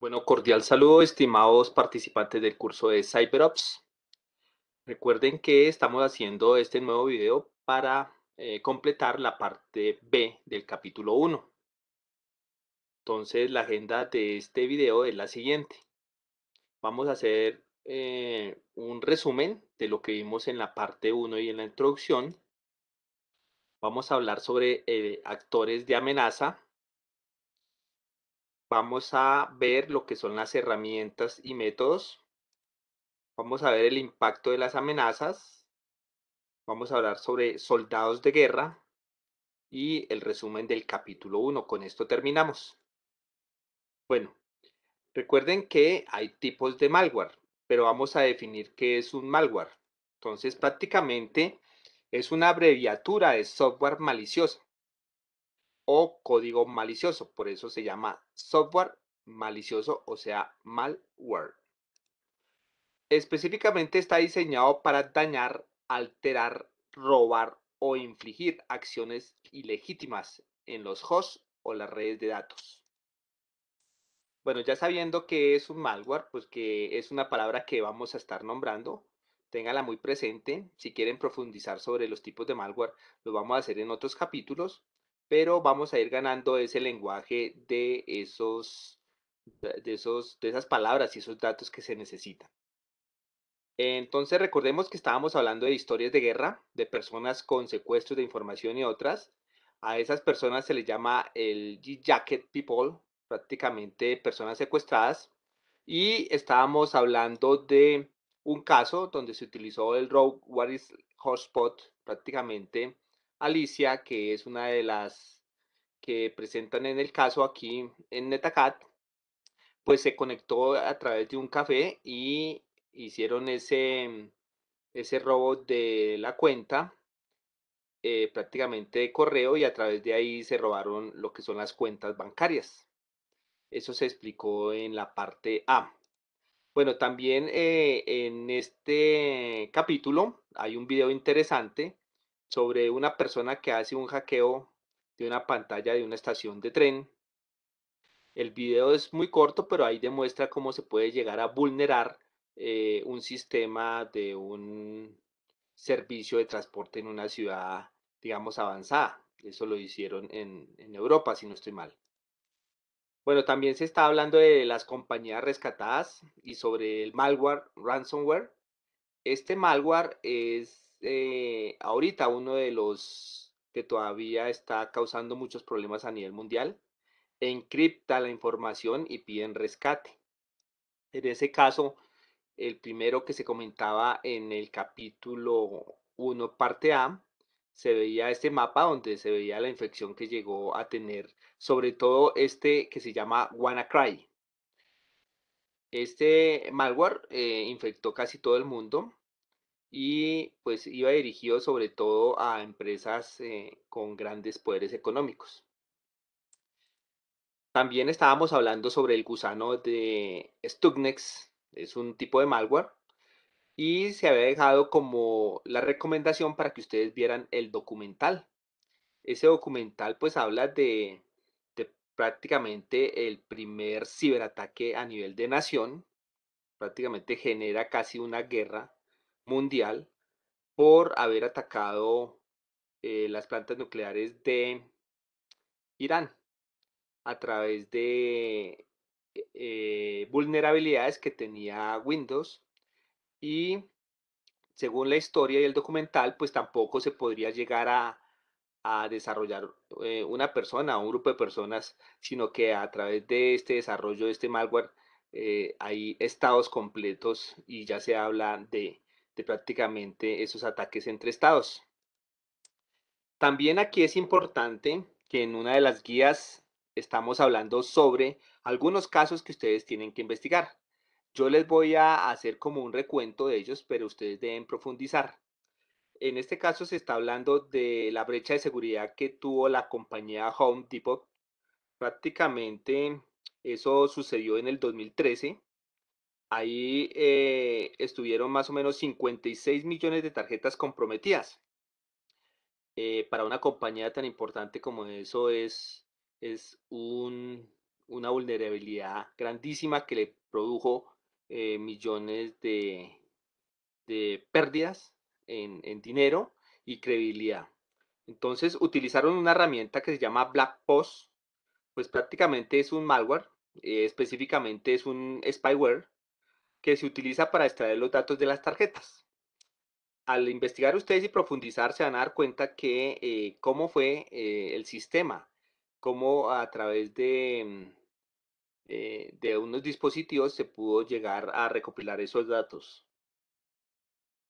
Bueno, cordial saludo, estimados participantes del curso de CyberOps. Recuerden que estamos haciendo este nuevo video para eh, completar la parte B del capítulo 1. Entonces, la agenda de este video es la siguiente. Vamos a hacer eh, un resumen de lo que vimos en la parte 1 y en la introducción. Vamos a hablar sobre eh, actores de amenaza, vamos a ver lo que son las herramientas y métodos. Vamos a ver el impacto de las amenazas. Vamos a hablar sobre soldados de guerra y el resumen del capítulo 1. Con esto terminamos. Bueno, recuerden que hay tipos de malware, pero vamos a definir qué es un malware. Entonces, prácticamente es una abreviatura de software malicioso o código malicioso. Por eso se llama software malicioso, o sea, malware. Específicamente está diseñado para dañar, alterar, robar o infligir acciones ilegítimas en los hosts o las redes de datos. Bueno, ya sabiendo que es un malware, pues que es una palabra que vamos a estar nombrando, téngala muy presente. Si quieren profundizar sobre los tipos de malware, lo vamos a hacer en otros capítulos pero vamos a ir ganando ese lenguaje de esos, de de esas palabras y esos datos que se necesitan. Entonces recordemos que estábamos hablando de historias de guerra, de personas con secuestros de información y otras. A esas personas se les llama el G-Jacket People, prácticamente personas secuestradas. Y estábamos hablando de un caso donde se utilizó el Rogue Warriors Hotspot, prácticamente Alicia, que es una de las que presentan en el caso aquí en Netacat, pues se conectó a través de un café y hicieron ese, ese robo de la cuenta eh, prácticamente de correo y a través de ahí se robaron lo que son las cuentas bancarias. Eso se explicó en la parte A. Bueno, también eh, en este capítulo hay un video interesante sobre una persona que hace un hackeo de una pantalla de una estación de tren. El video es muy corto, pero ahí demuestra cómo se puede llegar a vulnerar eh, un sistema de un servicio de transporte en una ciudad, digamos, avanzada. Eso lo hicieron en Europa, si no estoy mal. Bueno, también se está hablando de las compañías rescatadas y sobre el malware ransomware. Este malware es eh, ahorita uno de los que todavía está causando muchos problemas a nivel mundial, encripta la información y piden rescate. En ese caso, el primero que se comentaba en el capítulo 1, parte A, se veía este mapa donde se veía la infección que llegó a tener, sobre todo este que se llama WannaCry. Este malware eh, infectó casi todo el mundo y pues iba dirigido sobre todo a empresas eh, con grandes poderes económicos. También estábamos hablando sobre el gusano de Stuxnet es un tipo de malware, y se había dejado como la recomendación para que ustedes vieran el documental. Ese documental pues habla de prácticamente el primer ciberataque a nivel de nación, prácticamente genera casi una guerra mundial por haber atacado eh, las plantas nucleares de Irán a través de e, eh, vulnerabilidades que tenía Windows y según la historia y el documental, pues tampoco se podría llegar a, desarrollar eh, una persona o un grupo de personas, sino que a través de este desarrollo de este malware hay estados completos y ya se habla de prácticamente esos ataques entre estados. También aquí es importante que en una de las guías estamos hablando sobre algunos casos que ustedes tienen que investigar. Yo les voy a hacer como un recuento de ellos, pero ustedes deben profundizar. En este caso se está hablando de la brecha de seguridad que tuvo la compañía Home Depot. Prácticamente eso sucedió en el 2013 ahí eh, estuvieron más o menos 56 millones de tarjetas comprometidas. Eh, para una compañía tan importante como eso es, una vulnerabilidad grandísima que le produjo eh, millones de, pérdidas en, en, dinero y credibilidad. Entonces utilizaron una herramienta que se llama Black Post, pues prácticamente es un malware, específicamente es un spyware, que se utiliza para extraer los datos de las tarjetas. Al investigar ustedes y profundizar, se van a dar cuenta que eh, cómo fue eh, el sistema, cómo a través de, mm, eh, de unos dispositivos se pudo llegar a recopilar esos datos.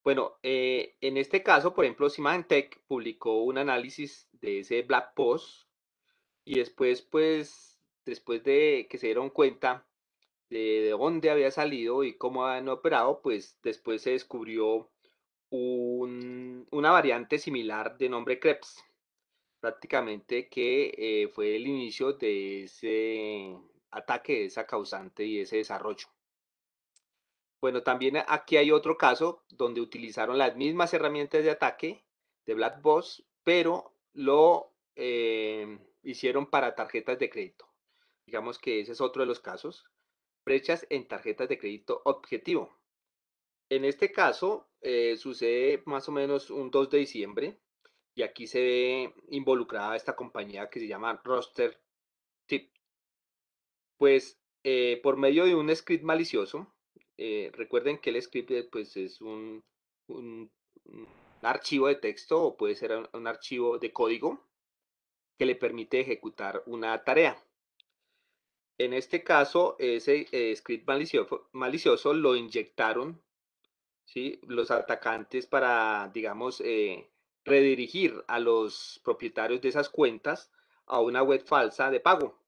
Bueno, en este caso, por ejemplo, simantec publicó un análisis de ese Black Post y después, pues, después de que se dieron cuenta de dónde había salido y cómo habían operado, pues después se descubrió un, una variante similar de nombre Krebs, prácticamente que eh, fue el inicio de ese ataque, de esa causante y ese desarrollo. Bueno, también aquí hay otro caso donde utilizaron las mismas herramientas de ataque de Black Boss, pero lo eh, hicieron para tarjetas de crédito. Digamos que ese es otro de los casos brechas en tarjetas de crédito objetivo. En este caso, eh, sucede más o menos un 2 de diciembre y aquí se ve involucrada esta compañía que se llama Roster Tip. Pues eh, por medio de un script malicioso, eh, recuerden que el script pues, es un, archivo de texto o puede ser un archivo de código que le permite ejecutar una tarea. En este caso, ese eh, script malicioso, malicioso, lo inyectaron, ¿sí? Los atacantes para, digamos, eh, redirigir a los propietarios de esas cuentas a una web falsa de pago.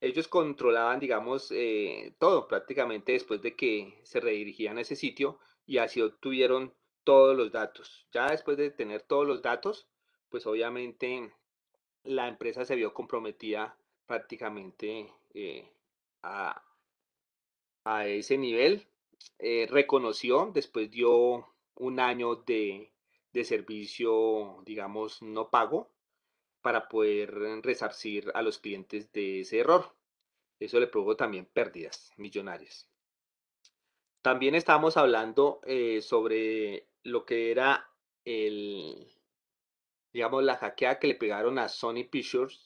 Ellos controlaban, digamos, eh, todo prácticamente después de que se redirigían a ese sitio y así obtuvieron todos los datos. Ya después de tener todos los datos, pues obviamente la empresa se vio comprometida prácticamente eh, a, ese nivel. Eh, reconoció, después dio un año de, servicio, digamos, no pago para poder resarcir a los clientes de ese error. Eso le provocó también pérdidas millonarias. También estábamos hablando eh, sobre lo que era el, digamos, la hackeada que le pegaron a Sony Pictures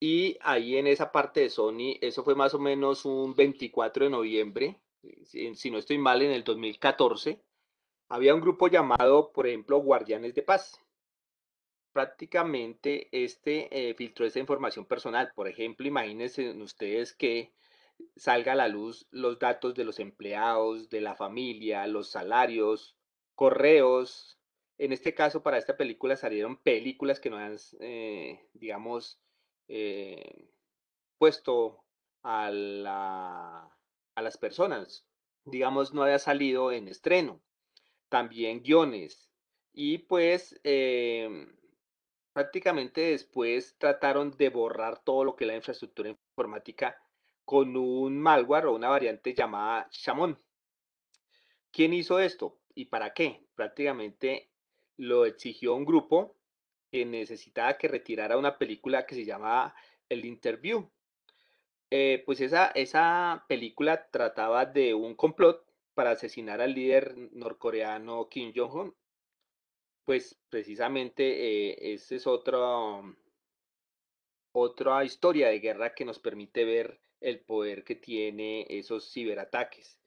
y ahí en esa parte de Sony, eso fue más o menos un 24 de noviembre, eh, si, no estoy mal, en el 2014, había un grupo llamado, por ejemplo, Guardianes de Paz. Prácticamente este eh, filtró esa información personal. Por ejemplo, imagínense ustedes que salga a la luz los datos de los empleados, de la familia, los salarios, correos. En este caso, para esta película salieron películas que no eran, eh, digamos, eh, puesto a, las personas. Digamos, no había salido en estreno. También guiones. Y pues em, prácticamente después trataron de borrar todo lo que es la infraestructura informática con un malware o una variante llamada Shamoon. ¿Quién hizo esto y para qué? Prácticamente lo exigió un grupo que necesitaba que retirara una película que se llamaba El Interview. Eh, pues esa, esa película trataba de un complot para asesinar al líder norcoreano Kim Jong-un. Pues precisamente eh, ese esa es otro, mm, otra historia de guerra que nos permite ver el poder que tiene esos ciberataques.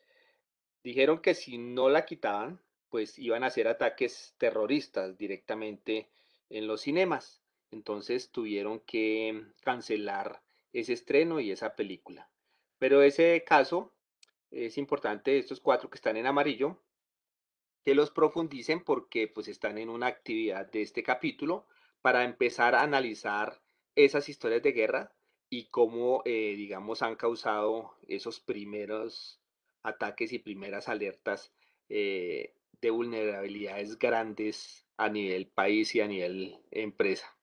Dijeron que si no la quitaban, pues iban a hacer ataques terroristas directamente en los cinemas. Entonces tuvieron que cancelar ese estreno y esa película. Pero ese caso es importante, estos cuatro que están en amarillo, que los profundicen porque pues están en una actividad de este capítulo para empezar a analizar esas historias de guerra y cómo, eh, digamos, han causado esos primeros ataques y primeras alertas eh, de vulnerabilidades grandes a nivel país y a nivel empresa.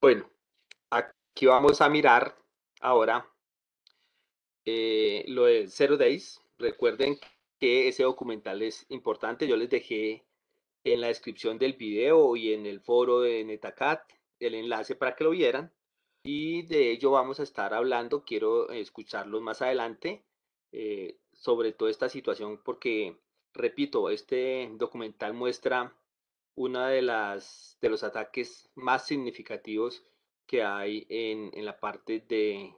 Bueno, aquí vamos a mirar ahora eh, lo de Zero Days. Recuerden que ese documental es importante. Yo les dejé en la descripción del video y en el foro de Netacat el enlace para que lo vieran. Y de ello vamos a estar hablando. Quiero escucharlos más adelante eh, sobre toda esta situación porque repito, este documental muestra uno de, de los ataques más significativos que hay en, la parte de,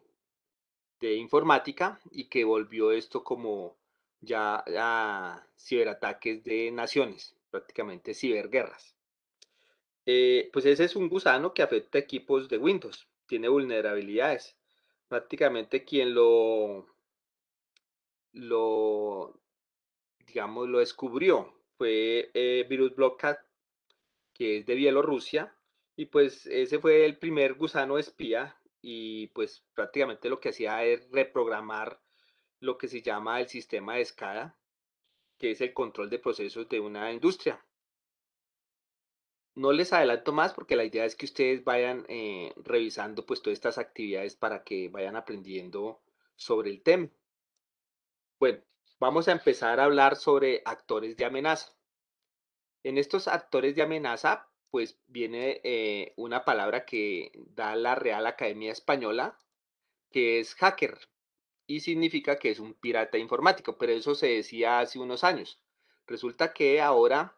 de, informática y que volvió esto como ya a ciberataques de naciones, prácticamente ciberguerras. Eh, pues ese es un gusano que afecta equipos de Windows, tiene vulnerabilidades. Prácticamente quien lo, lo digamos, lo descubrió fue eh, Virus Blockcat, que es de Bielorrusia, y pues ese fue el primer gusano espía y pues prácticamente lo que hacía es reprogramar lo que se llama el sistema de escala, que es el control de procesos de una industria. No les adelanto más porque la idea es que ustedes vayan eh, revisando pues todas estas actividades para que vayan aprendiendo sobre el tema. Bueno, vamos a empezar a hablar sobre actores de amenaza. En estos actores de amenaza, pues viene eh, una palabra que da la Real Academia Española, que es hacker, y significa que es un pirata informático, pero eso se decía hace unos años. Resulta que ahora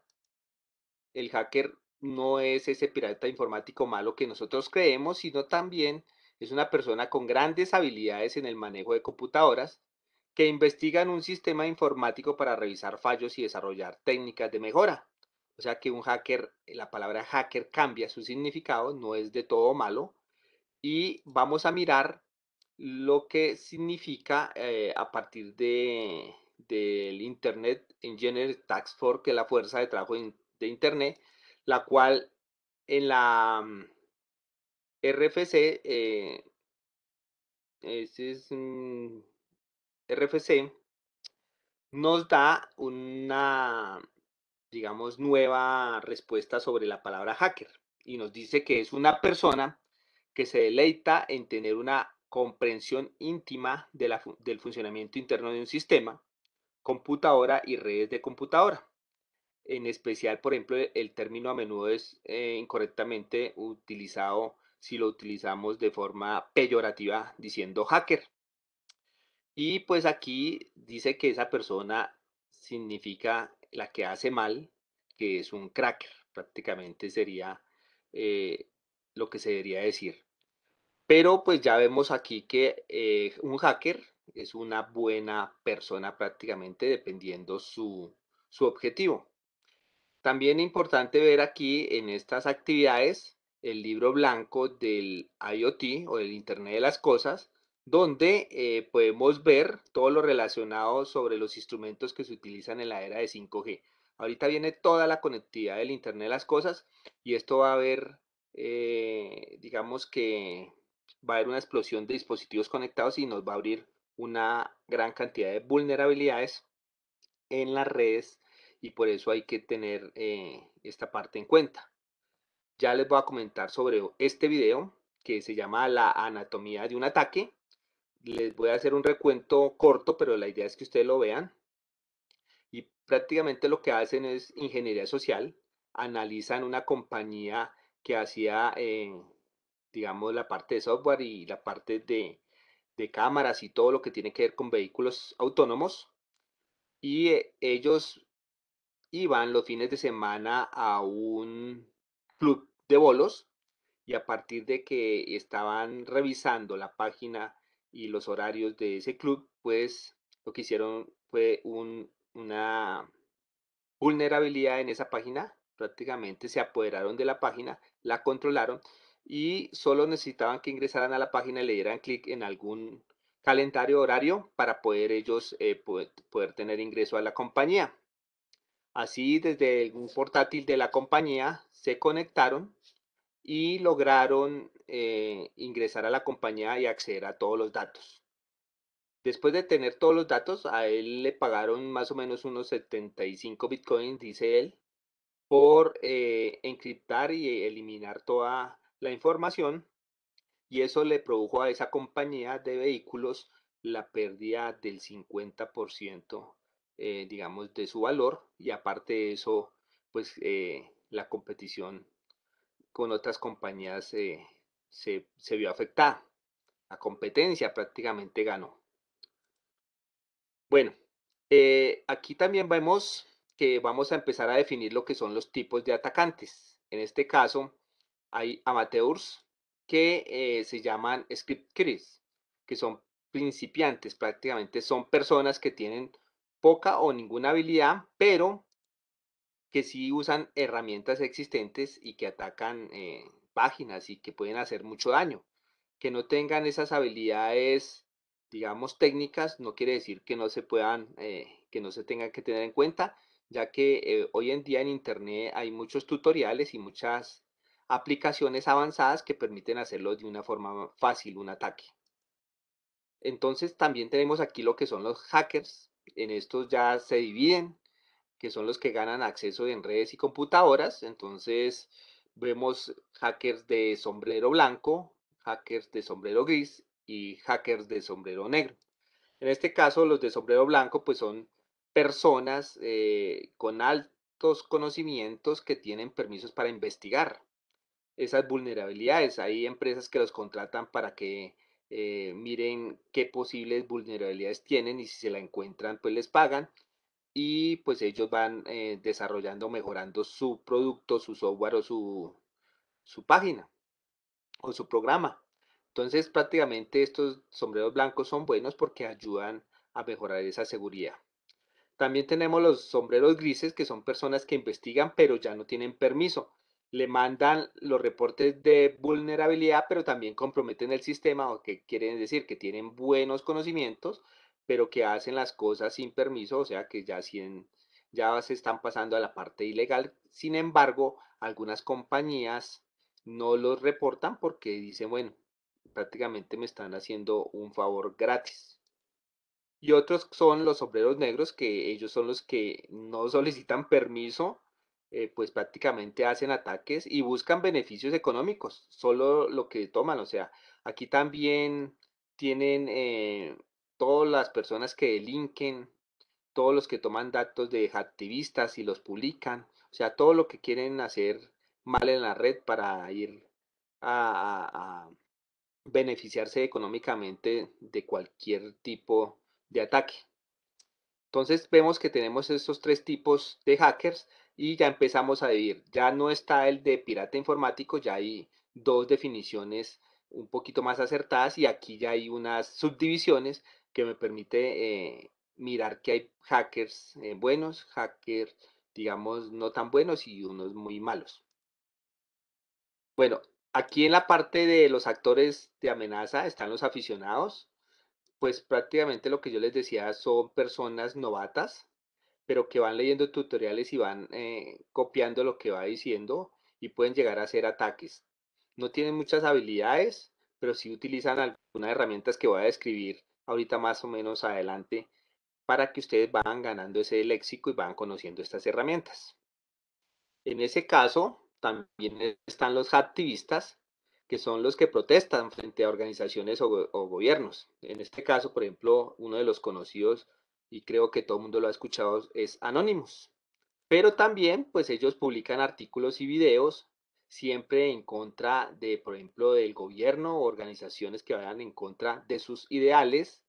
el hacker no es ese pirata informático malo que nosotros creemos, sino también es una persona con grandes habilidades en el manejo de computadoras que investigan un sistema informático para revisar fallos y desarrollar técnicas de mejora. O sea que un hacker, la palabra hacker cambia su significado, no es de todo malo. Y vamos a mirar lo que significa eh, a partir de, del Internet Engineer Tax Force, que es la fuerza de trabajo de Internet, la cual en la mm, RFC, eh, ese es... Mm, RFC nos da una, digamos, nueva respuesta sobre la palabra hacker y nos dice que es una persona que se deleita en tener una comprensión íntima del funcionamiento interno de un sistema, computadora y redes de computadora. En especial, por ejemplo, el término a menudo es eh, incorrectamente utilizado si lo utilizamos de forma peyorativa diciendo hacker. Y pues aquí dice que esa persona significa la que hace mal, que es un cracker, prácticamente sería eh, lo que se debería decir. Pero pues ya vemos aquí que eh, un hacker es una buena persona prácticamente dependiendo su, su objetivo. También importante ver aquí en estas actividades el libro blanco del IoT o del Internet de las Cosas, donde eh, podemos ver todo lo relacionado sobre los instrumentos que se utilizan en la era de 5G. Ahorita viene toda la conectividad del Internet de las cosas y esto va a haber, eh, digamos que va a haber una explosión de dispositivos conectados y nos va a abrir una gran cantidad de vulnerabilidades en las redes y por eso hay que tener eh, esta parte en cuenta. Ya les voy a comentar sobre este video que se llama La anatomía de un ataque les voy a hacer un recuento corto, pero la idea es que ustedes lo vean. Y prácticamente lo que hacen es ingeniería social, analizan una compañía que hacía, eh, digamos, la parte de software y la parte de, cámaras y todo lo que tiene que ver con vehículos autónomos. Y eh, ellos iban los fines de semana a un club de bolos y a partir de que estaban revisando la página y los horarios de ese club, pues lo que hicieron fue una vulnerabilidad en esa página, prácticamente se apoderaron de la página, la controlaron y solo necesitaban que ingresaran a la página y le dieran clic en algún calendario horario para poder ellos eh, poder, tener ingreso a la compañía. Así desde un portátil de la compañía se conectaron y lograron eh, ingresar a la compañía y acceder a todos los datos. Después de tener todos los datos, a él le pagaron más o menos unos 75 bitcoins, dice él, por eh, encriptar y eliminar toda la información. Y eso le produjo a esa compañía de vehículos la pérdida del 50%, eh, digamos, de su valor. Y aparte de eso, pues la competición con otras compañías se, vio afectada. La competencia prácticamente ganó. Bueno, eh, aquí también vemos que vamos a empezar a definir lo que son los tipos de atacantes. En este caso, hay amateurs que eh, se llaman script kiddies, que son principiantes prácticamente, son personas que tienen poca o ninguna habilidad, pero que sí usan herramientas existentes y que atacan eh, páginas y que pueden hacer mucho daño. Que no tengan esas habilidades, digamos, técnicas, no quiere decir que no se puedan, eh, que no se tengan que tener en cuenta, ya que eh, hoy en día en Internet hay muchos tutoriales y muchas aplicaciones avanzadas que permiten hacerlo de una forma fácil, un ataque. Entonces también tenemos aquí lo que son los hackers. En estos ya se dividen, que son los que ganan acceso en redes y computadoras. Entonces vemos hackers de sombrero blanco, hackers de sombrero gris y hackers de sombrero negro. En este caso, los de sombrero blanco, pues son personas eh, con altos conocimientos que tienen permisos para investigar esas vulnerabilidades. Hay empresas que los contratan para que eh, miren qué posibles vulnerabilidades tienen y si se la encuentran, pues les pagan y pues ellos van eh, desarrollando, mejorando su producto, su software o su, su página o su programa. Entonces prácticamente estos sombreros blancos son buenos porque ayudan a mejorar esa seguridad. También tenemos los sombreros grises que son personas que investigan pero ya no tienen permiso. Le mandan los reportes de vulnerabilidad pero también comprometen el sistema o que quieren decir que tienen buenos conocimientos pero que hacen las cosas sin permiso, o sea que ya, ya se están pasando a la parte ilegal. Sin embargo, algunas compañías no los reportan porque dicen, bueno, prácticamente me están haciendo un favor gratis. Y otros son los obreros negros, que ellos son los que no solicitan permiso, eh, pues prácticamente hacen ataques y buscan beneficios económicos, solo lo que toman. O sea, aquí también tienen eh, todas las personas que delinquen, todos los que toman datos de activistas y los publican, o sea, todo lo que quieren hacer mal en la red para ir a, a beneficiarse económicamente de cualquier tipo de ataque. Entonces vemos que tenemos estos tres tipos de hackers y ya empezamos a dividir. Ya no está el de pirata informático, ya hay dos definiciones un poquito más acertadas y aquí ya hay unas subdivisiones que me permite eh, mirar que hay hackers eh, buenos, hackers, digamos, no tan buenos y unos muy malos. Bueno, aquí en la parte de los actores de amenaza están los aficionados, pues prácticamente lo que yo les decía son personas novatas, pero que van leyendo tutoriales y van eh, copiando lo que va diciendo y pueden llegar a hacer ataques. No tienen muchas habilidades, pero sí utilizan algunas herramientas que voy a describir ahorita más o menos adelante para que ustedes van ganando ese léxico y van conociendo estas herramientas. En ese caso, también están los activistas, que son los que protestan frente a organizaciones o, gobiernos. En este caso, por ejemplo, uno de los conocidos, y creo que todo el mundo lo ha escuchado, es Anonymous. Pero también, pues ellos publican artículos y videos siempre en contra de, por ejemplo, del gobierno o organizaciones que vayan en contra de sus ideales.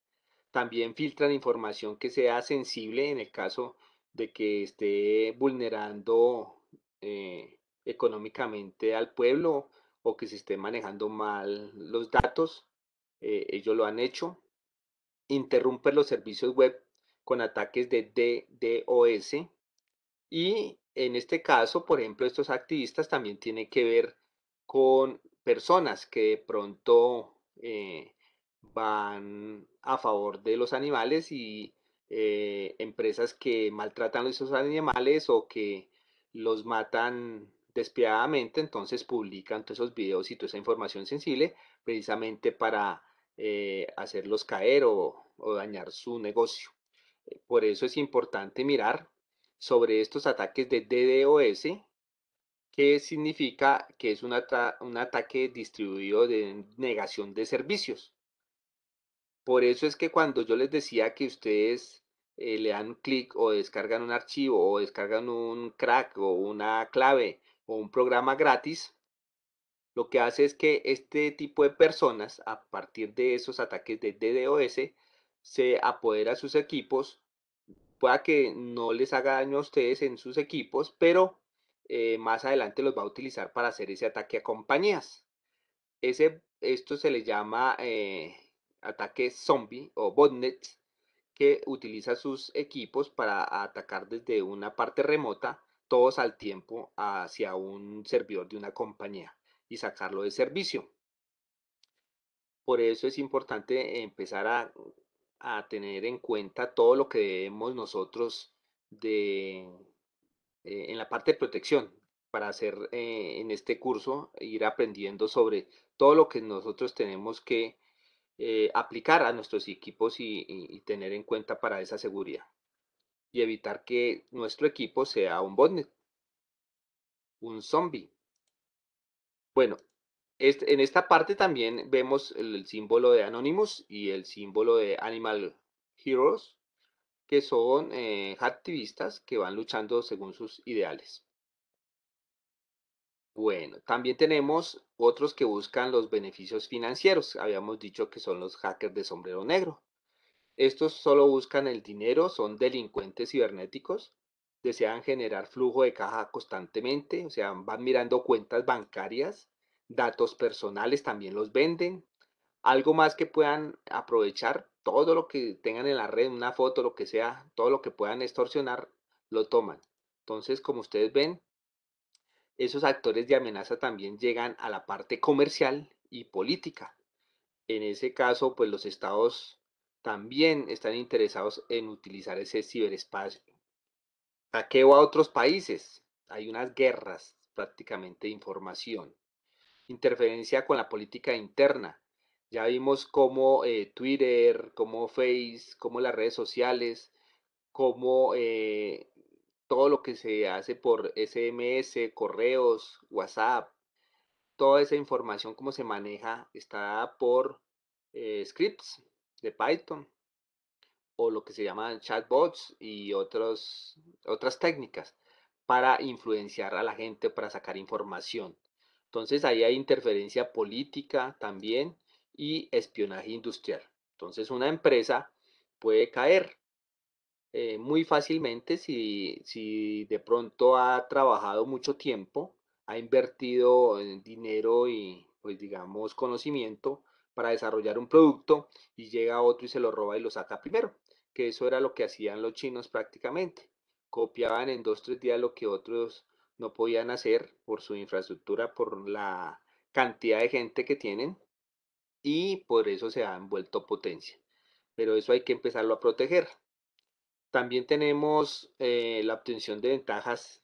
También filtran información que sea sensible en el caso de que esté vulnerando eh, económicamente al pueblo o que se esté manejando mal los datos. Eh, ellos lo han hecho. interrumpen los servicios web con ataques de DDoS y en este caso, por ejemplo, estos activistas también tienen que ver con personas que de pronto eh, van a favor de los animales y eh, empresas que maltratan a esos animales o que los matan despiadadamente, entonces publican todos esos videos y toda esa información sensible precisamente para eh, hacerlos caer o dañar su negocio. Por eso es importante mirar sobre estos ataques de DDoS, que significa que es un, ataque distribuido de negación de servicios. Por eso es que cuando yo les decía que ustedes eh, le dan clic o descargan un archivo o descargan un crack o una clave o un programa gratis, lo que hace es que este tipo de personas, a partir de esos ataques de DDoS, se apodera a sus equipos pueda que no les haga daño a ustedes en sus equipos, pero eh, más adelante los va a utilizar para hacer ese ataque a compañías. Ese, esto se le llama eh, ataque zombie o botnet, que utiliza sus equipos para atacar desde una parte remota, todos al tiempo, hacia un servidor de una compañía y sacarlo de servicio. Por eso es importante empezar a a tener en cuenta todo lo que debemos nosotros de, eh, en la parte de protección para hacer eh, en este curso, ir aprendiendo sobre todo lo que nosotros tenemos que eh, aplicar a nuestros equipos y, y, tener en cuenta para esa seguridad y evitar que nuestro equipo sea un botnet, un zombie. Bueno, en esta parte también vemos el, símbolo de Anonymous y el símbolo de Animal Heroes, que son eh, activistas que van luchando según sus ideales. Bueno, también tenemos otros que buscan los beneficios financieros. Habíamos dicho que son los hackers de sombrero negro. Estos solo buscan el dinero, son delincuentes cibernéticos, desean generar flujo de caja constantemente, o sea, van mirando cuentas bancarias datos personales también los venden, algo más que puedan aprovechar, todo lo que tengan en la red, una foto, lo que sea, todo lo que puedan extorsionar, lo toman. Entonces, como ustedes ven, esos actores de amenaza también llegan a la parte comercial y política. En ese caso, pues los estados también están interesados en utilizar ese ciberespacio. Saqueo a otros países. Hay unas guerras prácticamente de información interferencia con la política interna. Ya vimos cómo eh, Twitter, cómo Face, cómo las redes sociales, cómo eh, todo lo que se hace por SMS, correos, WhatsApp, toda esa información, cómo se maneja, está por eh, scripts de Python o lo que se llaman chatbots y otros, otras técnicas para influenciar a la gente, para sacar información. Entonces ahí hay interferencia política también y espionaje industrial. Entonces una empresa puede caer eh, muy fácilmente si, de pronto ha trabajado mucho tiempo, ha invertido dinero y pues digamos conocimiento para desarrollar un producto y llega otro y se lo roba y lo saca primero, que eso era lo que hacían los chinos prácticamente. Copiaban en dos, tres días lo que otros no podían hacer por su infraestructura, por la cantidad de gente que tienen y por eso se han vuelto potencia. Pero eso hay que empezarlo a proteger. También tenemos eh, la obtención de ventajas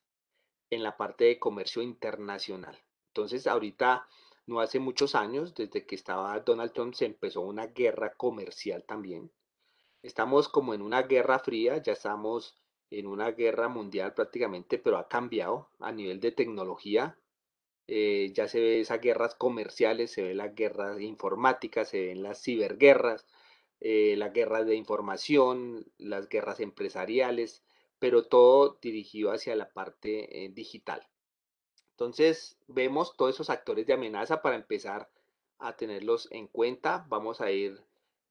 en la parte de comercio internacional. Entonces, ahorita, no hace muchos años, desde que estaba Donald Trump, se empezó una guerra comercial también. Estamos como en una guerra fría, ya estamos en una guerra mundial prácticamente, pero ha cambiado a nivel de tecnología. Eh, ya se ve esas guerras comerciales, se ve las guerras informáticas, se ven las ciberguerras, eh, las guerras de información, las guerras empresariales, pero todo dirigido hacia la parte eh, digital. Entonces vemos todos esos actores de amenaza para empezar a tenerlos en cuenta. Vamos a ir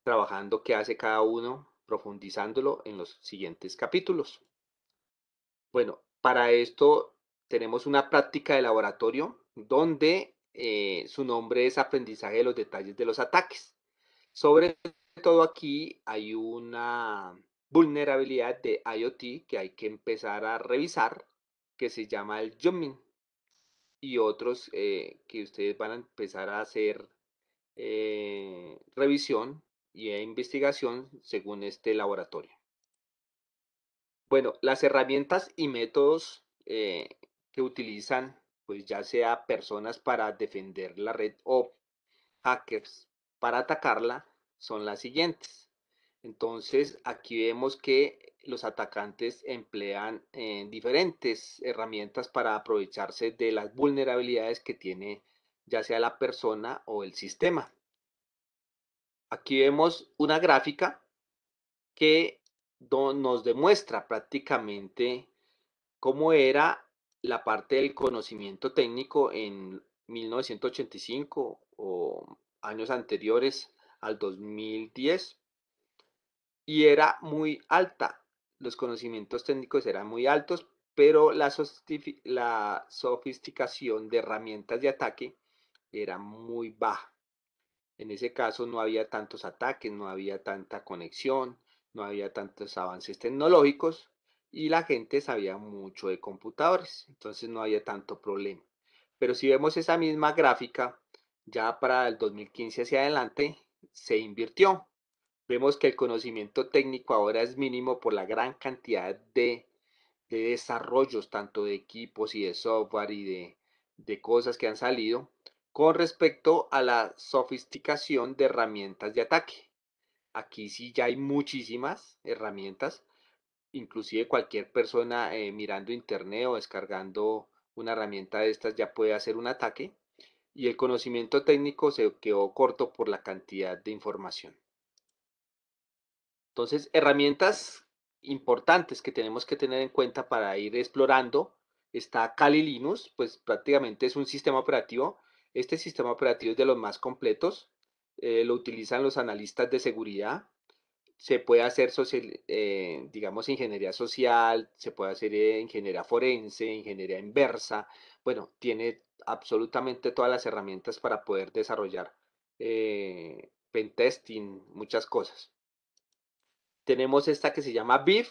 trabajando qué hace cada uno, profundizándolo en los siguientes capítulos. Bueno, para esto tenemos una práctica de laboratorio donde eh, su nombre es aprendizaje de los detalles de los ataques. Sobre todo aquí hay una vulnerabilidad de IoT que hay que empezar a revisar que se llama el jumping y otros eh, que ustedes van a empezar a hacer eh, revisión y e investigación según este laboratorio. Bueno, las herramientas y métodos eh, que utilizan, pues ya sea personas para defender la red o hackers para atacarla, son las siguientes. Entonces, aquí vemos que los atacantes emplean eh, diferentes herramientas para aprovecharse de las vulnerabilidades que tiene ya sea la persona o el sistema. Aquí vemos una gráfica que nos demuestra prácticamente cómo era la parte del conocimiento técnico en 1985 o años anteriores al 2010 y era muy alta. Los conocimientos técnicos eran muy altos, pero la sofisticación de herramientas de ataque era muy baja. En ese caso no había tantos ataques, no había tanta conexión, no había tantos avances tecnológicos y la gente sabía mucho de computadores, entonces no había tanto problema. Pero si vemos esa misma gráfica, ya para el 2015 hacia adelante se invirtió. Vemos que el conocimiento técnico ahora es mínimo por la gran cantidad de, desarrollos, tanto de equipos y de software y de cosas que han salido, con respecto a la sofisticación de herramientas de ataque. Aquí sí ya hay muchísimas herramientas, inclusive cualquier persona eh, mirando internet o descargando una herramienta de estas ya puede hacer un ataque y el conocimiento técnico se quedó corto por la cantidad de información. Entonces, herramientas importantes que tenemos que tener en cuenta para ir explorando está Kali Linux, pues prácticamente es un sistema operativo. Este sistema operativo es de los más completos. Eh, lo utilizan los analistas de seguridad, se puede hacer, eh, digamos, ingeniería social, se puede hacer eh, ingeniería forense, ingeniería inversa. Bueno, tiene absolutamente todas las herramientas para poder desarrollar pentesting, muchas cosas. Tenemos esta que se llama BIF,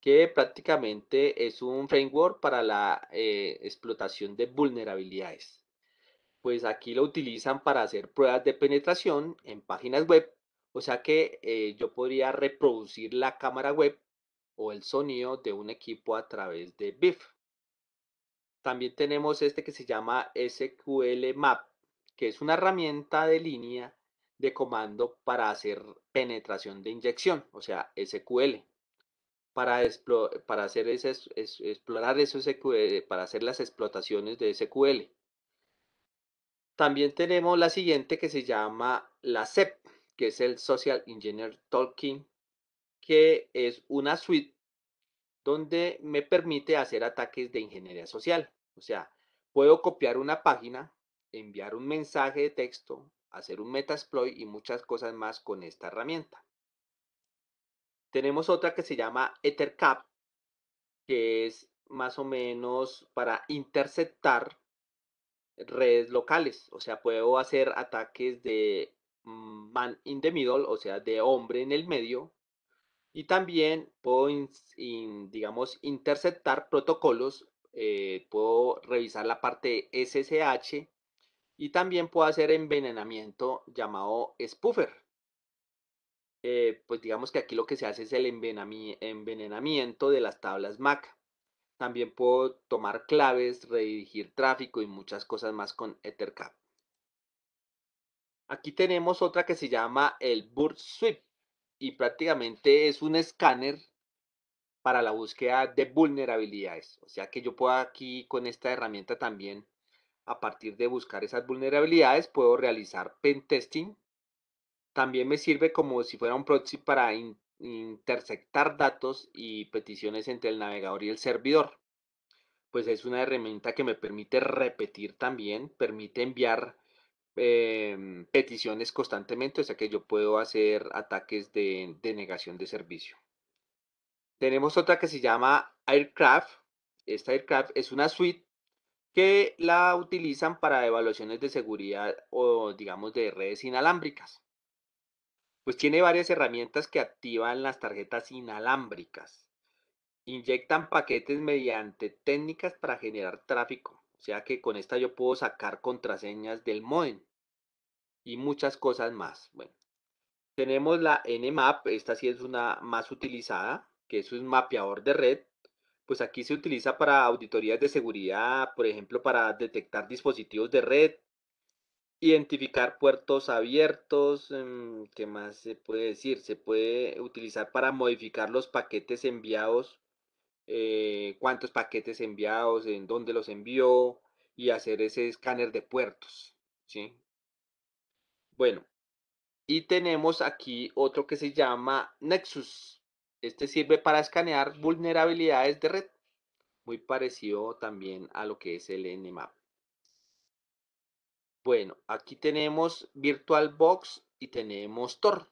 que prácticamente es un framework para la explotación de vulnerabilidades pues aquí lo utilizan para hacer pruebas de penetración en páginas web, o sea que eh, yo podría reproducir la cámara web o el sonido de un equipo a través de BIF. También tenemos este que se llama SQL Map, que es una herramienta de línea de comando para hacer penetración de inyección, o sea, SQL. Para, explorar esos SQL, eh, para hacer las explotaciones de SQL. También tenemos la siguiente que se llama la SEP, que es el Social Engineer Talking, que es una suite donde me permite hacer ataques de ingeniería social. O sea, puedo copiar una página, enviar un mensaje de texto, hacer un metasploit y muchas cosas más con esta herramienta. Tenemos otra que se llama EtherCap, que es más o menos para interceptar redes locales, o sea, puedo hacer ataques de mm, man in the middle, o sea, de hombre en el medio, y también puedo, digamos, interceptar protocolos, eh, puedo revisar la parte SSH y también puedo hacer envenenamiento llamado spoofer. Eh, pues digamos que aquí lo que se hace es el envenenamiento de las tablas MAC. También puedo tomar claves, redirigir tráfico y muchas cosas más con Ethercap. Aquí tenemos otra que se llama el Burp Sweep y prácticamente es un escáner para la búsqueda de vulnerabilidades. O sea que yo puedo aquí con esta herramienta también, a partir de buscar esas vulnerabilidades, puedo realizar pen testing. También me sirve como si fuera un proxy para interceptar datos y peticiones entre el navegador y el servidor. Pues es una herramienta que me permite repetir también, permite enviar em, peticiones constantemente, o sea que yo puedo hacer ataques de, de negación de servicio. Tenemos otra que se llama Aircraft. Esta Aircraft es una suite que la utilizan para evaluaciones de seguridad o digamos de redes inalámbricas. Pues tiene varias herramientas que activan las tarjetas inalámbricas. Inyectan paquetes mediante técnicas para generar tráfico. O sea que con esta yo puedo sacar contraseñas del modem y muchas cosas más. Bueno, tenemos la Nmap, esta sí es una más utilizada, que es un mapeador de red. Pues aquí se utiliza para auditorías de seguridad, por ejemplo, para detectar dispositivos de red, identificar puertos abiertos, em, ¿qué más se puede decir? Se puede utilizar para modificar los paquetes enviados, eh, cuántos paquetes enviados, en dónde los envió y hacer ese escáner de puertos, ¿sí? Bueno, y tenemos aquí otro que se llama Nexus. Este sirve para escanear vulnerabilidades de red, muy parecido también a lo que es el Nmap. Bueno, aquí tenemos VirtualBox y tenemos Tor.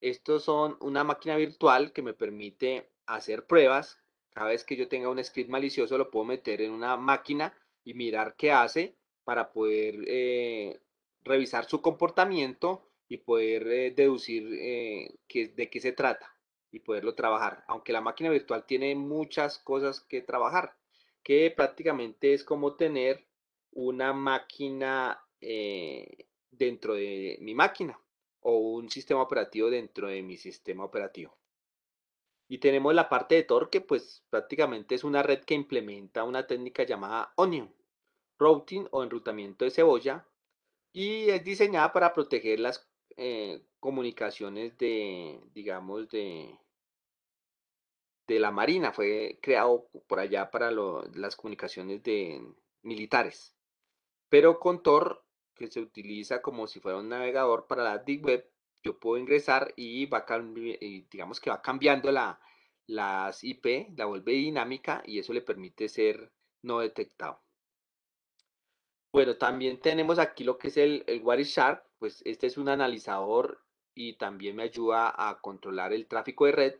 Estos son una máquina virtual que me permite hacer pruebas. Cada vez que yo tenga un script malicioso lo puedo meter en una máquina y mirar qué hace para poder eh, revisar su comportamiento y poder eh, deducir eh, de qué se trata y poderlo trabajar. Aunque la máquina virtual tiene muchas cosas que trabajar, que prácticamente es como tener una máquina eh, dentro de mi máquina o un sistema operativo dentro de mi sistema operativo. Y tenemos la parte de torque, pues prácticamente es una red que implementa una técnica llamada Onion, routing o enrutamiento de cebolla, y es diseñada para proteger las eh, comunicaciones de, digamos, de, de la Marina. Fue creado por allá para las comunicaciones de militares. Pero con Tor, que se utiliza como si fuera un navegador para la Deep Web, yo puedo ingresar y va digamos que va cambiando las IP, la vuelve dinámica y eso le permite ser no detectado. Bueno, también tenemos aquí lo que es el, el Wireshark, pues este es un analizador y también me ayuda a controlar el tráfico de red.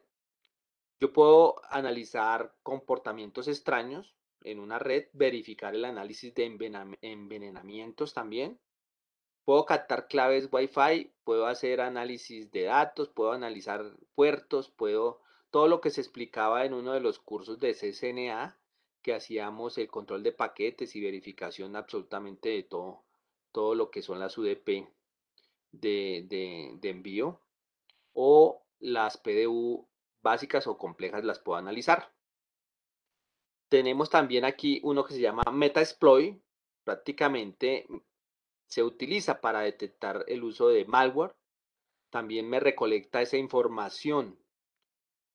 Yo puedo analizar comportamientos extraños, en una red, verificar el análisis de envenenamientos también. Puedo captar claves Wi-Fi, puedo hacer análisis de datos, puedo analizar puertos, puedo todo lo que se explicaba en uno de los cursos de CCNA que hacíamos el control de paquetes y verificación absolutamente de todo, todo lo que son las UDP de, de envío o las PDU básicas o complejas las puedo analizar. Tenemos también aquí uno que se llama MetaExploit. Prácticamente mm, se utiliza para detectar el uso de malware. También me recolecta esa información.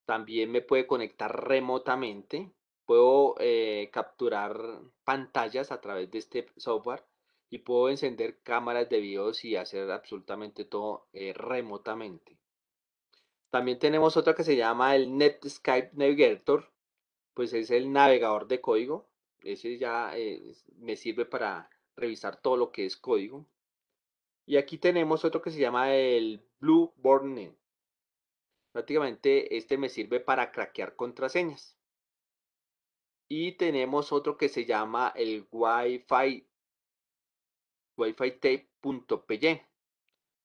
También me puede conectar remotamente. Puedo eh, capturar pantallas a través de este software y puedo encender cámaras de videos y hacer absolutamente todo eh, remotamente. También tenemos otra que se llama el NetSkype Navigator pues es el navegador de código. Ese ya eh, me sirve para revisar todo lo que es código. Y aquí tenemos otro que se llama el Blue Burning. Prácticamente este me sirve para craquear contraseñas. Y tenemos otro que se llama el Wi-Fi, Wi-Fi tape.py.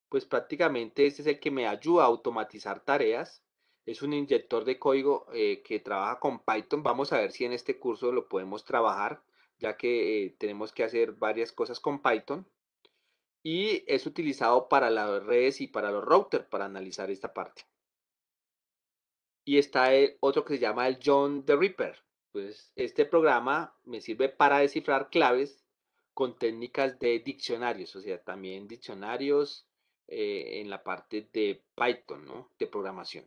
Pues prácticamente este es el que me ayuda a automatizar tareas es un inyector de código eh, que trabaja con Python. Vamos a ver si en este curso lo podemos trabajar, ya que eh, tenemos que hacer varias cosas con Python. Y es utilizado para las redes y para los routers para analizar esta parte. Y está otro que se llama el John the Ripper. Pues este programa me sirve para descifrar claves con técnicas de diccionarios, o sea, también diccionarios eh, en la parte de Python, ¿no? De programación.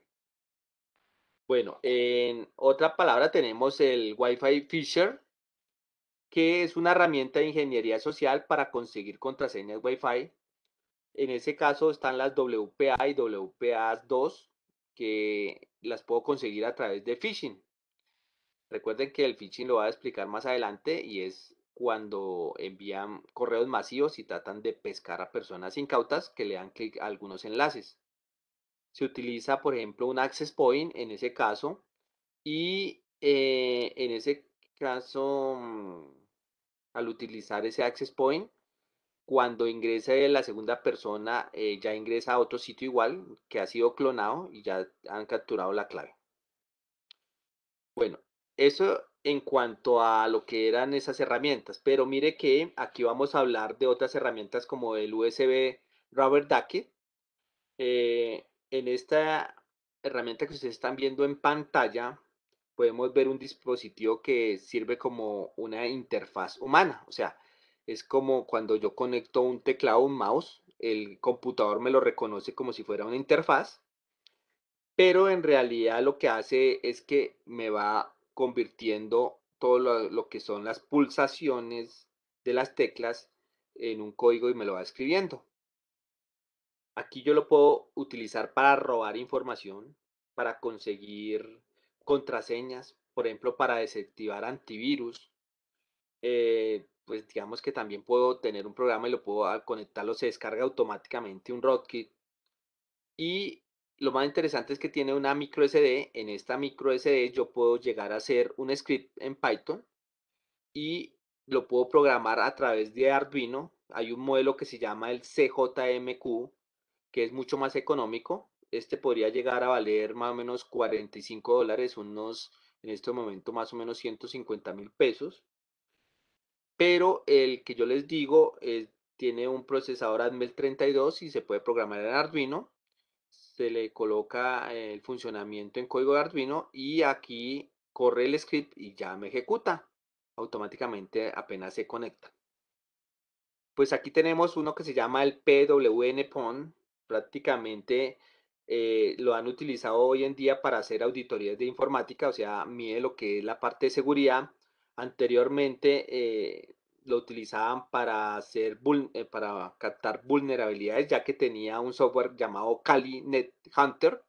Bueno, en otra palabra tenemos el Wi-Fi Fisher, que es una herramienta de ingeniería social para conseguir contraseñas Wi-Fi. En ese caso están las WPA y WPA2, que las puedo conseguir a través de phishing. Recuerden que el phishing lo va a explicar más adelante y es cuando envían correos masivos y tratan de pescar a personas incautas que le dan clic a algunos enlaces se utiliza, por ejemplo, un access point en ese caso y eh, en ese caso, mm, al utilizar ese access point, cuando ingrese la segunda persona, eh, ya ingresa a otro sitio igual que ha sido clonado y ya han capturado la clave. Bueno, eso en cuanto a lo que eran esas herramientas, pero mire que aquí vamos a hablar de otras herramientas como el USB Rubber Ducky. Eh, en esta herramienta que ustedes están viendo en pantalla, podemos ver un dispositivo que sirve como una interfaz humana. O sea, es como cuando yo conecto un teclado a un mouse, el computador me lo reconoce como si fuera una interfaz, pero en realidad lo que hace es que me va convirtiendo todo lo, lo que son las pulsaciones de las teclas en un código y me lo va escribiendo. Aquí yo lo puedo utilizar para robar información, para conseguir contraseñas, por ejemplo, para desactivar antivirus. Eh, pues digamos que también puedo tener un programa y lo puedo ah, conectarlo, se descarga automáticamente un rootkit. Y lo más interesante es que tiene una micro SD. En esta micro SD yo puedo llegar a hacer un script en Python y lo puedo programar a través de Arduino. Hay un modelo que se llama el CJMQ, que es mucho más económico. Este podría llegar a valer más o menos 45 dólares, unos en este momento más o menos 150 mil pesos. Pero el que yo les digo eh, tiene un procesador Atmel 32 y se puede programar en Arduino. Se le coloca el funcionamiento en código de Arduino y aquí corre el script y ya me ejecuta. Automáticamente apenas se conecta. Pues aquí tenemos uno que se llama el PWN PON, prácticamente eh, lo han utilizado hoy en día para hacer auditorías de informática, o sea, mide lo que es la parte de seguridad. Anteriormente eh, lo utilizaban para, hacer eh, para captar vulnerabilidades, ya que tenía un software llamado Kali Net Hunter,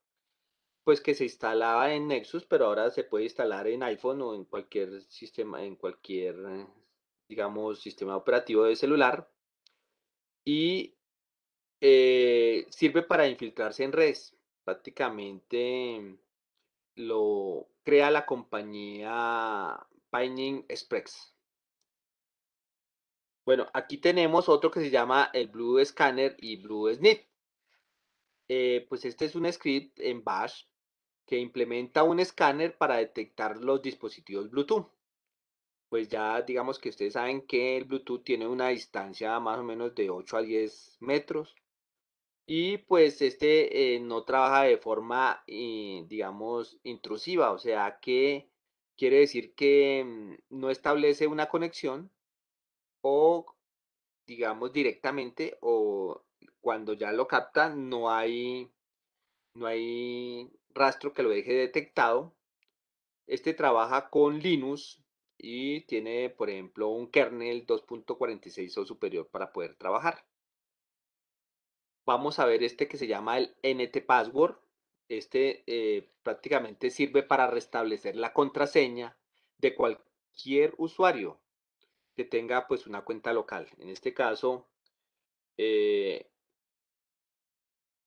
pues que se instalaba en Nexus, pero ahora se puede instalar en iPhone o en cualquier sistema, en cualquier, digamos, sistema operativo de celular. Y eh, sirve para infiltrarse en redes. Prácticamente lo crea la compañía Pining Express. Bueno, aquí tenemos otro que se llama el Blue Scanner y Blue Snip. Eh, pues este es un script en Bash que implementa un escáner para detectar los dispositivos Bluetooth. Pues ya digamos que ustedes saben que el Bluetooth tiene una distancia más o menos de 8 a 10 metros y pues este eh, no trabaja de forma, eh, digamos, intrusiva, o sea que quiere decir que mm, no establece una conexión o, digamos, directamente o cuando ya lo capta no hay, no hay rastro que lo deje detectado. Este trabaja con Linux y tiene, por ejemplo, un kernel 2.46 o superior para poder trabajar vamos a ver este que se llama el NT Password. Este eh, prácticamente sirve para restablecer la contraseña de cualquier usuario que tenga pues una cuenta local. En este caso, eh,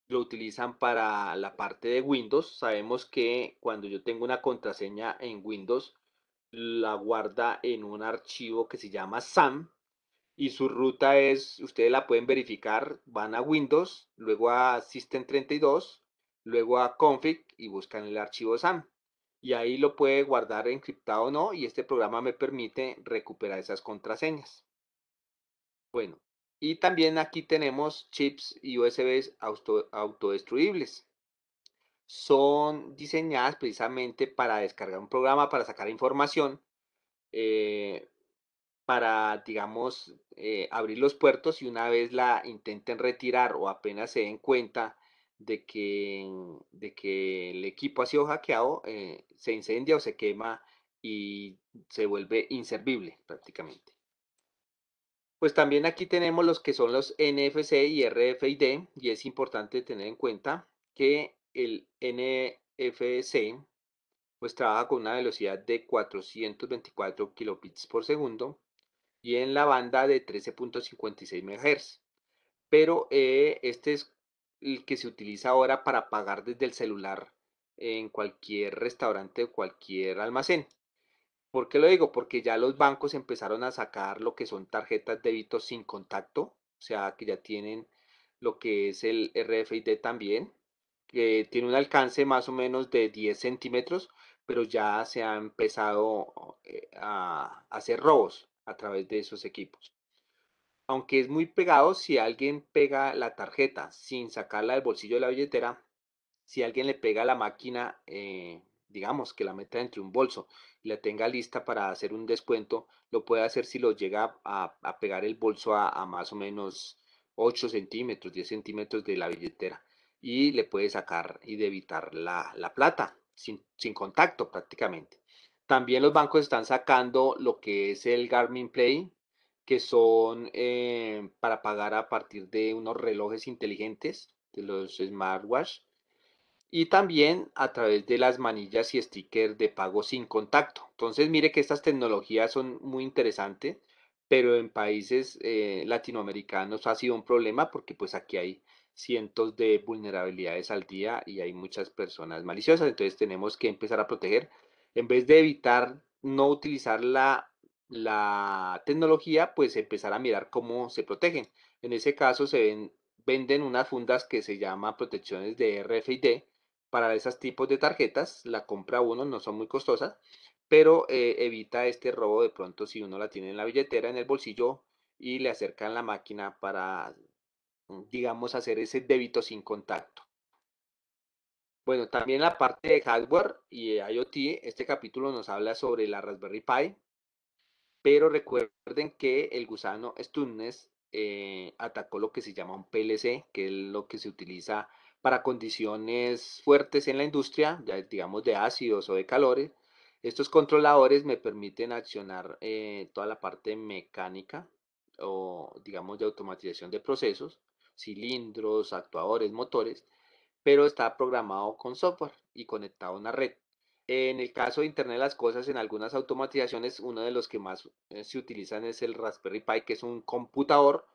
lo utilizan para la parte de Windows. Sabemos que cuando yo tengo una contraseña en Windows, la guarda en un archivo que se llama SAM, y su ruta es, ustedes la pueden verificar, van a Windows, luego a System32, luego a Config y buscan el archivo SAM. Y ahí lo puede guardar encriptado o no, y este programa me permite recuperar esas contraseñas. Bueno, y también aquí tenemos chips y USBs autodestruibles. Son diseñadas precisamente para descargar un programa, para sacar información, eh, para, digamos, eh, abrir los puertos y una vez la intenten retirar o apenas se den cuenta de que, mm, de que el equipo ha sido hackeado, eh, se incendia o se quema y se vuelve inservible prácticamente. Pues también aquí tenemos los que son los NFC y RFID y es importante tener en cuenta que el NFC pues trabaja con una velocidad de 424 kilobits por segundo y en la banda de 13.56 MHz. Pero eh, este es el que se utiliza ahora para pagar desde el celular en cualquier restaurante o cualquier almacén. ¿Por qué lo digo? Porque ya los bancos empezaron a sacar lo que son tarjetas de débito sin contacto, o sea que ya tienen lo que es el RFID también, que tiene un alcance más o menos de 10 centímetros, pero ya se ha empezado eh, a hacer robos a través de esos equipos. Aunque es muy pegado, si alguien pega la tarjeta sin sacarla del bolsillo de la billetera, si alguien le pega la máquina, eh, digamos que la meta entre un bolso y la tenga lista para hacer un descuento, lo puede hacer si lo llega a, pegar el bolso a, más o menos 8 centímetros, 10 centímetros de la billetera y le puede sacar y debitar la, la plata sin, contacto prácticamente. También los bancos están sacando lo que es el Garmin Play, que son eh, para pagar a partir de unos relojes inteligentes, de los smartwatch, y también a través de las manillas y stickers de pago sin contacto. Entonces, mire que estas tecnologías son muy interesantes, pero en países eh, latinoamericanos ha sido un problema porque pues aquí hay cientos de vulnerabilidades al día y hay muchas personas maliciosas, entonces tenemos que empezar a proteger en vez de evitar no utilizar la, tecnología, pues empezar a mirar cómo se protegen. En ese caso se venden unas fundas que se llaman protecciones de RFID para esos tipos de tarjetas. La compra uno, no son muy costosas, pero eh, evita este robo de pronto si uno la tiene en la billetera, en el bolsillo y le acercan la máquina para, digamos, hacer ese débito sin contacto. Bueno, también la parte de hardware y eh, IoT, este capítulo nos habla sobre la Raspberry Pi, pero recuerden que el gusano Stunnes eh, atacó lo que se llama un PLC, que es lo que se utiliza para condiciones fuertes en la industria, digamos de ácidos o de calores. Estos controladores me permiten accionar eh, toda la parte mecánica o digamos de automatización de procesos, cilindros, actuadores, motores, pero está programado con software y conectado a una red. En el caso de Internet de las Cosas, en algunas automatizaciones, uno de los que más eh, se utilizan es el Raspberry Pi, que es un computador,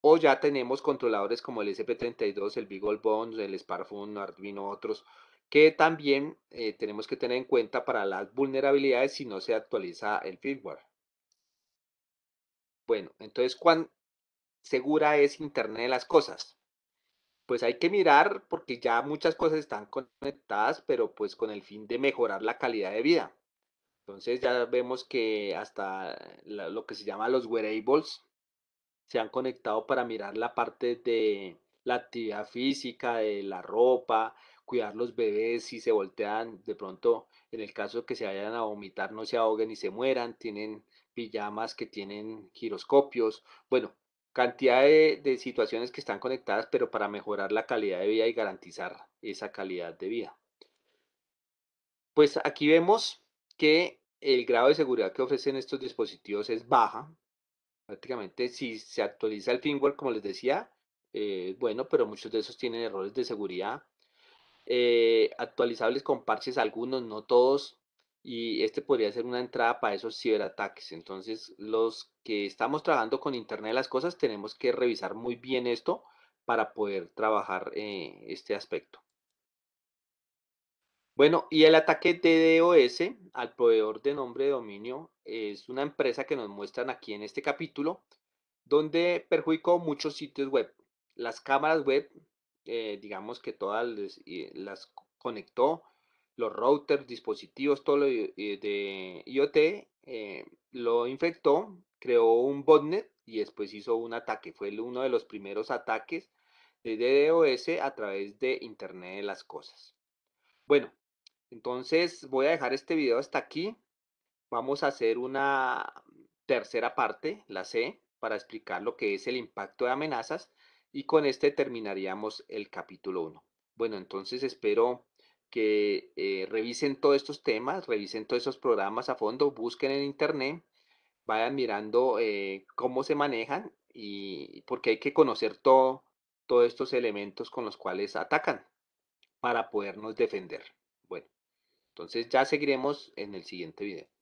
o ya tenemos controladores como el SP32, el Beagle el Sparkfun, Arduino, otros, que también eh, tenemos que tener en cuenta para las vulnerabilidades si no se actualiza el firmware. Bueno, entonces, ¿cuán segura es Internet de las Cosas? pues hay que mirar porque ya muchas cosas están conectadas, pero pues con el fin de mejorar la calidad de vida. Entonces ya vemos que hasta lo que se llama los wearables se han conectado para mirar la parte de la actividad física, de la ropa, cuidar los bebés si se voltean de pronto en el caso que se vayan a vomitar no se ahoguen y se mueran, tienen pijamas que tienen giroscopios. Bueno, cantidad de, situaciones que están conectadas, pero para mejorar la calidad de vida y garantizar esa calidad de vida. Pues aquí vemos que el grado de seguridad que ofrecen estos dispositivos es baja. Prácticamente si se actualiza el firmware, como les decía, eh, es bueno, pero muchos de esos tienen errores de seguridad. Eh, actualizables con parches algunos, no todos y este podría ser una entrada para esos ciberataques. Entonces, los que estamos trabajando con Internet de las Cosas tenemos que revisar muy bien esto para poder trabajar eh, este aspecto. Bueno, y el ataque DDoS al proveedor de nombre de dominio es una empresa que nos muestran aquí en este capítulo, donde perjudicó muchos sitios web. Las cámaras web, eh, digamos que todas las conectó, los routers, dispositivos, todo lo eh, eh, de IoT, eh, lo infectó, creó un botnet y después hizo un ataque. Fue uno de los primeros ataques de DDoS a través de Internet de las Cosas. Bueno, entonces voy a dejar este video hasta aquí. Vamos a hacer una tercera parte, la C, para explicar lo que es el impacto de amenazas y con este terminaríamos el capítulo 1. Bueno, entonces espero que eh, revisen todos estos temas, revisen todos esos programas a fondo, busquen en internet, vayan mirando eh, cómo se manejan y porque hay que conocer todo, todos estos elementos con los cuales atacan para podernos defender. Bueno, entonces ya seguiremos en el siguiente video.